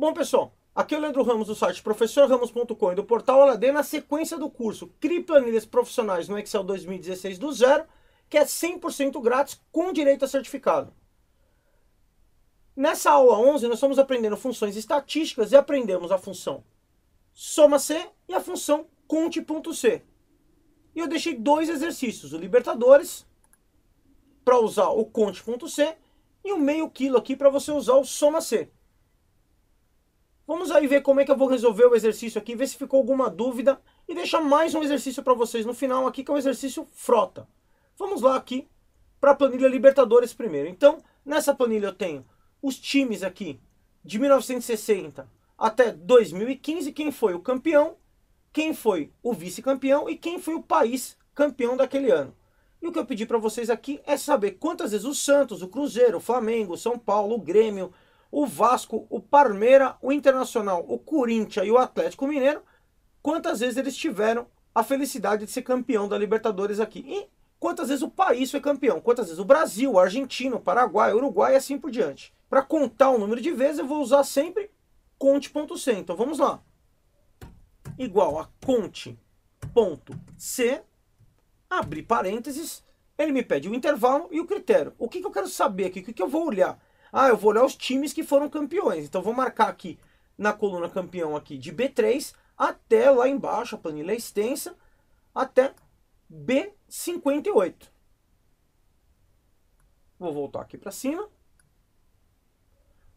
Bom, pessoal, aqui é o Leandro Ramos do site professorramos.com e do portal Aladê na sequência do curso Crie Planilhas Profissionais no Excel 2016 do zero, que é 100% grátis com direito a certificado. Nessa aula 11, nós estamos aprendendo funções estatísticas e aprendemos a função soma C e a função conte.c. E eu deixei dois exercícios, o Libertadores, para usar o conte.c e o meio quilo aqui para você usar o soma C. Vamos aí ver como é que eu vou resolver o exercício aqui, ver se ficou alguma dúvida e deixar mais um exercício para vocês no final aqui, que é o exercício frota. Vamos lá aqui para a planilha Libertadores primeiro. Então, nessa planilha eu tenho os times aqui de 1960 até 2015, quem foi o campeão, quem foi o vice-campeão e quem foi o país campeão daquele ano. E o que eu pedi para vocês aqui é saber quantas vezes o Santos, o Cruzeiro, o Flamengo, o São Paulo, o Grêmio, o Vasco, o Parmeira, o Internacional, o Corinthians e o Atlético Mineiro, quantas vezes eles tiveram a felicidade de ser campeão da Libertadores aqui. E quantas vezes o país foi campeão, quantas vezes o Brasil, o Argentino, o Paraguai, o Uruguai e assim por diante. Para contar o número de vezes, eu vou usar sempre conte.c. Então vamos lá. Igual a conte.c, abrir parênteses, ele me pede o intervalo e o critério. O que, que eu quero saber aqui? O que, que eu vou olhar? Ah, eu vou olhar os times que foram campeões. Então vou marcar aqui na coluna campeão aqui de B3 até lá embaixo, a planilha é extensa, até B58. Vou voltar aqui para cima.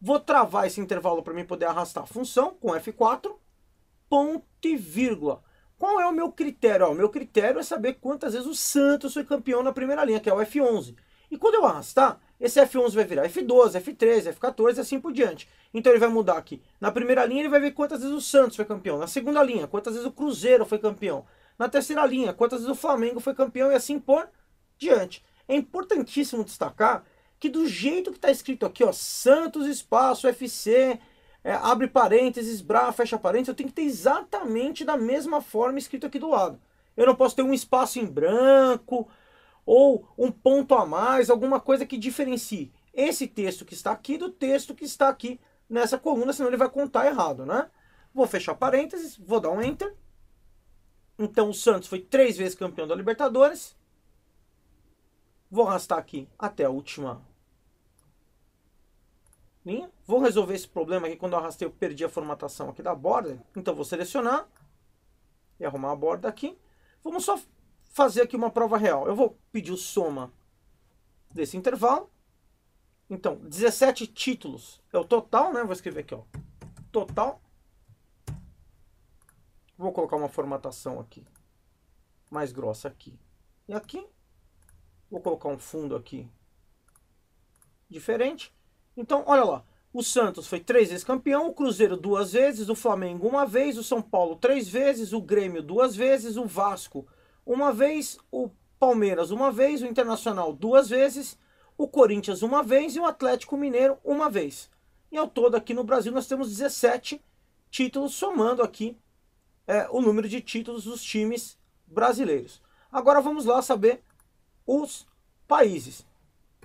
Vou travar esse intervalo para mim poder arrastar a função com F4, ponto e vírgula. Qual é o meu critério? O meu critério é saber quantas vezes o Santos foi campeão na primeira linha, que é o F11. E quando eu arrastar, esse F11 vai virar F12, F13, F14 e assim por diante. Então ele vai mudar aqui. Na primeira linha ele vai ver quantas vezes o Santos foi campeão. Na segunda linha, quantas vezes o Cruzeiro foi campeão. Na terceira linha, quantas vezes o Flamengo foi campeão e assim por diante. É importantíssimo destacar que do jeito que está escrito aqui, ó, Santos, espaço, FC, é, abre parênteses, bra, fecha parênteses, eu tenho que ter exatamente da mesma forma escrito aqui do lado. Eu não posso ter um espaço em branco, ou um ponto a mais, alguma coisa que diferencie esse texto que está aqui do texto que está aqui nessa coluna, senão ele vai contar errado, né? Vou fechar parênteses, vou dar um enter. Então o Santos foi três vezes campeão da Libertadores. Vou arrastar aqui até a última linha. Vou resolver esse problema aqui. Quando eu arrastei, eu perdi a formatação aqui da borda. Então vou selecionar e arrumar a borda aqui. Vamos só fazer aqui uma prova real. Eu vou pedir o soma desse intervalo. Então, 17 títulos é o total, né? Vou escrever aqui, ó. Total. Vou colocar uma formatação aqui. Mais grossa aqui. E aqui. Vou colocar um fundo aqui. Diferente. Então, olha lá. O Santos foi três vezes campeão, o Cruzeiro duas vezes, o Flamengo uma vez, o São Paulo três vezes, o Grêmio duas vezes, o Vasco uma vez o Palmeiras, uma vez o Internacional, duas vezes, o Corinthians uma vez e o Atlético Mineiro uma vez. E ao todo aqui no Brasil nós temos 17 títulos, somando aqui é, o número de títulos dos times brasileiros. Agora vamos lá saber os países.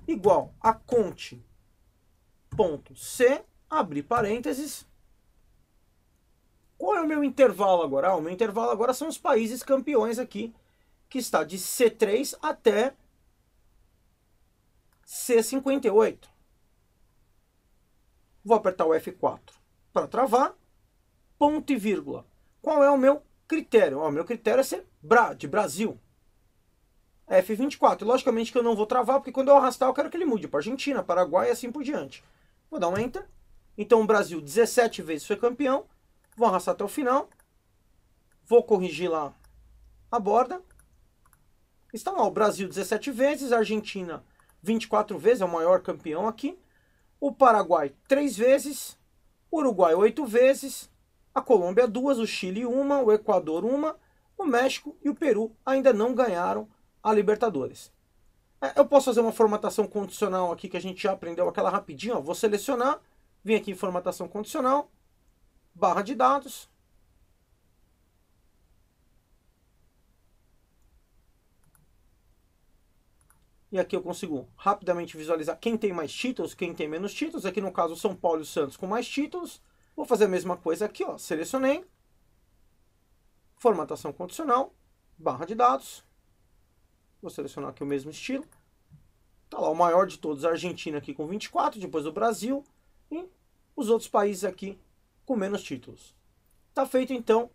Igual a Conte, ponto C, abrir parênteses. Qual é o meu intervalo agora? Ah, o meu intervalo agora são os países campeões aqui que está de C3 até C58. Vou apertar o F4 para travar, ponto e vírgula. Qual é o meu critério? O meu critério é ser Bra, de Brasil. F24. Logicamente que eu não vou travar, porque quando eu arrastar eu quero que ele mude para Argentina, Paraguai e assim por diante. Vou dar um Enter. Então o Brasil 17 vezes foi campeão. Vou arrastar até o final. Vou corrigir lá a borda. Estão lá o Brasil 17 vezes, a Argentina 24 vezes, é o maior campeão aqui. O Paraguai 3 vezes, o Uruguai 8 vezes, a Colômbia 2, o Chile 1, o Equador 1, o México e o Peru ainda não ganharam a Libertadores. É, eu posso fazer uma formatação condicional aqui que a gente já aprendeu aquela rapidinho. Ó. Vou selecionar, vim aqui em formatação condicional, barra de dados, E aqui eu consigo rapidamente visualizar quem tem mais títulos, quem tem menos títulos. Aqui no caso, São Paulo e Santos com mais títulos. Vou fazer a mesma coisa aqui, ó. Selecionei. Formatação condicional. Barra de dados. Vou selecionar aqui o mesmo estilo. Tá lá o maior de todos, a Argentina aqui com 24, depois o Brasil e os outros países aqui com menos títulos. Tá feito então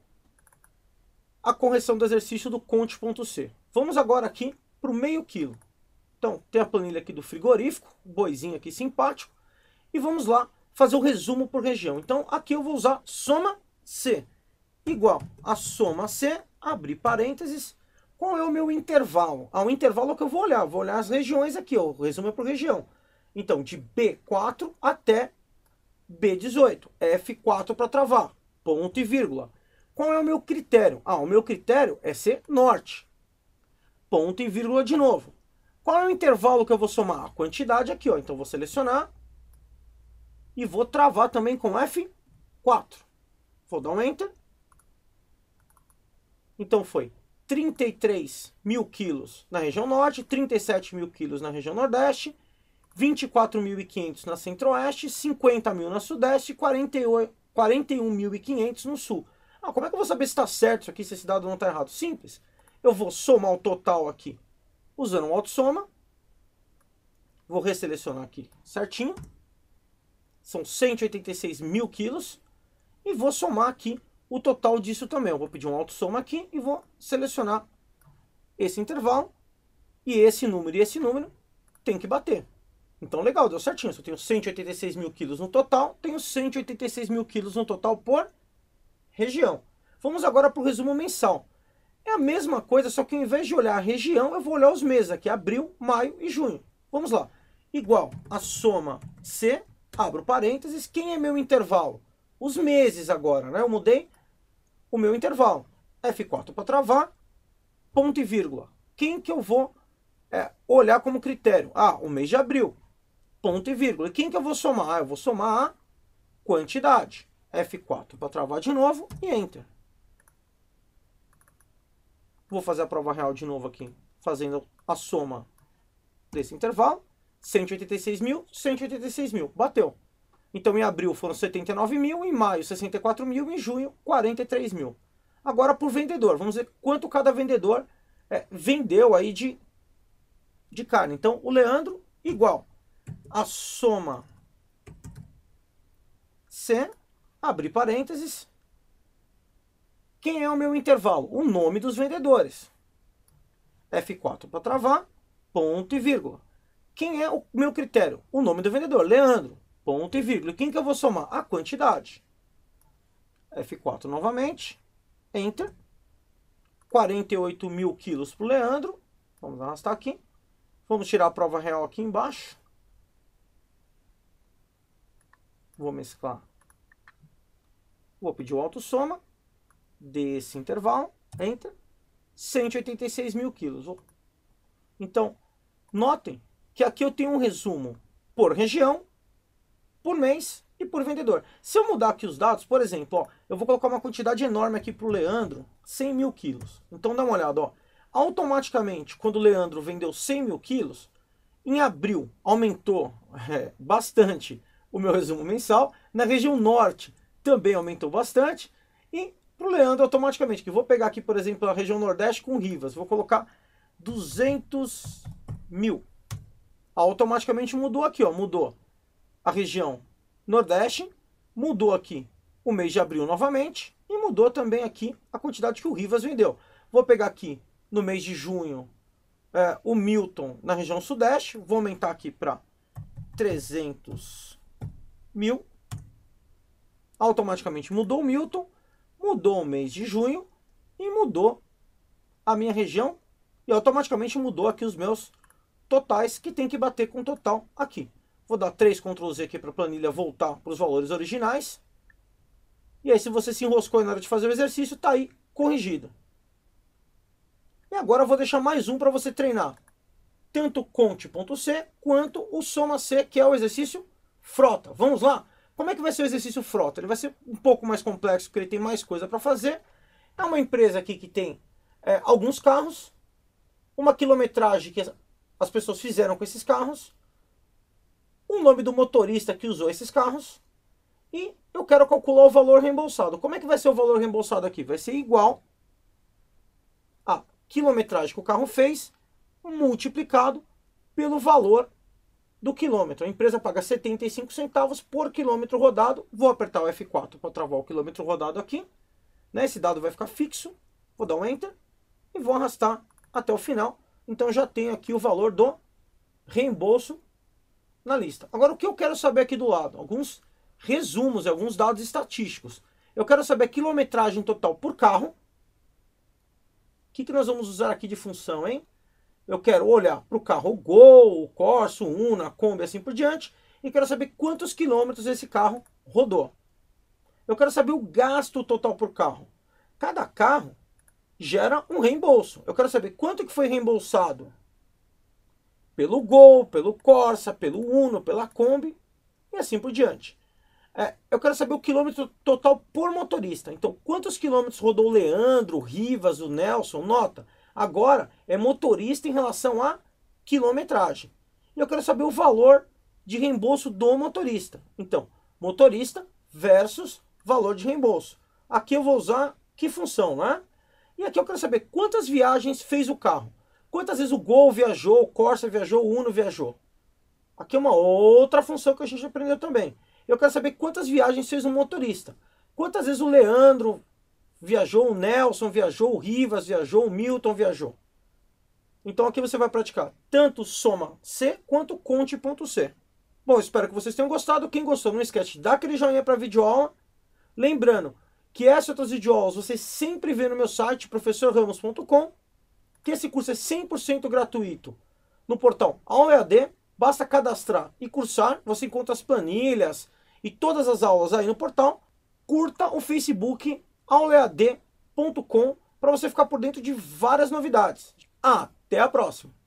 a correção do exercício do conte.c. Vamos agora aqui para o meio quilo. Então, tem a planilha aqui do frigorífico, boizinho aqui simpático, e vamos lá fazer o resumo por região. Então, aqui eu vou usar soma C igual a soma C, abrir parênteses, qual é o meu intervalo? Ao ah, intervalo é que eu vou olhar, vou olhar as regiões aqui, ó, resumo é por região. Então, de B4 até B18, F4 para travar, ponto e vírgula. Qual é o meu critério? Ah, o meu critério é ser norte, ponto e vírgula de novo. Qual é o intervalo que eu vou somar? A quantidade aqui, ó. Então vou selecionar e vou travar também com F4. Vou dar um Enter. Então foi 33 mil quilos na região norte, 37 mil quilos na região nordeste, 24.500 na centro-oeste, 50 mil na sudeste e 41.500 no sul. Ah, como é que eu vou saber se está certo isso aqui, se esse dado não está errado? Simples. Eu vou somar o total aqui usando um autossoma. Vou reselecionar aqui certinho. São 186 mil quilos. E vou somar aqui o total disso também. Eu vou pedir um autossoma aqui e vou selecionar esse intervalo. E esse número e esse número tem que bater. Então, legal, deu certinho. Se eu tenho 186 mil quilos no total, tenho 186 mil quilos no total por região. Vamos agora para o resumo mensal. É a mesma coisa, só que ao invés de olhar a região, eu vou olhar os meses aqui, abril, maio e junho. Vamos lá. Igual a soma C, abro parênteses, quem é meu intervalo? Os meses agora, né? Eu mudei o meu intervalo. F4 para travar, ponto e vírgula. Quem que eu vou é, olhar como critério? Ah, o mês de abril, ponto e vírgula. E quem que eu vou somar? Ah, eu vou somar a quantidade. F4 para travar de novo e Enter. Vou fazer a prova real de novo aqui, fazendo a soma desse intervalo. 186 mil, 186 mil. Bateu. Então, em abril foram 79 mil, em maio 64 mil, em junho 43 mil. Agora, por vendedor, vamos ver quanto cada vendedor é, vendeu aí de, de carne. Então, o Leandro, igual. A soma C, abrir parênteses, quem é o meu intervalo? O nome dos vendedores. F4 para travar, ponto e vírgula. Quem é o meu critério? O nome do vendedor, Leandro, ponto e vírgula. E Quem que eu vou somar? A quantidade. F4 novamente, Enter. 48 mil quilos para o Leandro. Vamos arrastar aqui. Vamos tirar a prova real aqui embaixo. Vou mesclar. Vou pedir o auto-soma desse intervalo, enter, 186 mil quilos. Então, notem que aqui eu tenho um resumo por região, por mês e por vendedor. Se eu mudar aqui os dados, por exemplo, ó, eu vou colocar uma quantidade enorme aqui para o Leandro, 100 mil quilos. Então, dá uma olhada, ó. automaticamente, quando o Leandro vendeu 100 mil quilos, em abril aumentou é, bastante o meu resumo mensal, na região norte também aumentou bastante, e para o Leandro automaticamente. Que vou pegar aqui, por exemplo, a região Nordeste com Rivas. Vou colocar 200 mil. Automaticamente mudou aqui, ó, mudou a região Nordeste, mudou aqui o mês de abril novamente e mudou também aqui a quantidade que o Rivas vendeu. Vou pegar aqui no mês de junho é, o Milton na região Sudeste, vou aumentar aqui para 300 mil. Automaticamente mudou o Milton mudou o mês de junho e mudou a minha região e automaticamente mudou aqui os meus totais que tem que bater com o total aqui. Vou dar 3 Ctrl Z aqui para a planilha voltar para os valores originais. E aí se você se enroscou na hora de fazer o exercício, está aí corrigido. E agora eu vou deixar mais um para você treinar. Tanto conte.c quanto o soma C, que é o exercício frota. Vamos lá? Como é que vai ser o exercício frota? Ele vai ser um pouco mais complexo, porque ele tem mais coisa para fazer. É uma empresa aqui que tem é, alguns carros, uma quilometragem que as pessoas fizeram com esses carros, o nome do motorista que usou esses carros, e eu quero calcular o valor reembolsado. Como é que vai ser o valor reembolsado aqui? Vai ser igual a quilometragem que o carro fez, multiplicado pelo valor do quilômetro. A empresa paga 75 centavos por quilômetro rodado. Vou apertar o F4 para travar o quilômetro rodado aqui. Né? Esse dado vai ficar fixo. Vou dar um Enter e vou arrastar até o final. Então já tenho aqui o valor do reembolso na lista. Agora o que eu quero saber aqui do lado? Alguns resumos, alguns dados estatísticos. Eu quero saber a quilometragem total por carro. O que, que nós vamos usar aqui de função, hein? Eu quero olhar para o carro Gol, Corsa, Una, Kombi, assim por diante, e quero saber quantos quilômetros esse carro rodou. Eu quero saber o gasto total por carro. Cada carro gera um reembolso. Eu quero saber quanto que foi reembolsado pelo Gol, pelo Corsa, pelo Uno, pela Kombi e assim por diante. É, eu quero saber o quilômetro total por motorista. Então, quantos quilômetros rodou o Leandro, o Rivas, o Nelson? Nota, Agora é motorista em relação à quilometragem. E eu quero saber o valor de reembolso do motorista. Então, motorista versus valor de reembolso. Aqui eu vou usar que função, né? E aqui eu quero saber quantas viagens fez o carro. Quantas vezes o Gol viajou, o Corsa viajou, o Uno viajou. Aqui é uma outra função que a gente aprendeu também. Eu quero saber quantas viagens fez o motorista. Quantas vezes o Leandro viajou o Nelson, viajou o Rivas, viajou o Milton, viajou. Então aqui você vai praticar tanto soma C quanto conte.c. Bom, espero que vocês tenham gostado. Quem gostou, não esquece de dar aquele joinha para a videoaula. Lembrando que essas outras videoaulas você sempre vê no meu site, professorramos.com, que esse curso é 100% gratuito. No portal AuleAD, basta cadastrar e cursar, você encontra as planilhas e todas as aulas aí no portal. Curta o Facebook aulead.com para você ficar por dentro de várias novidades. Até a próxima!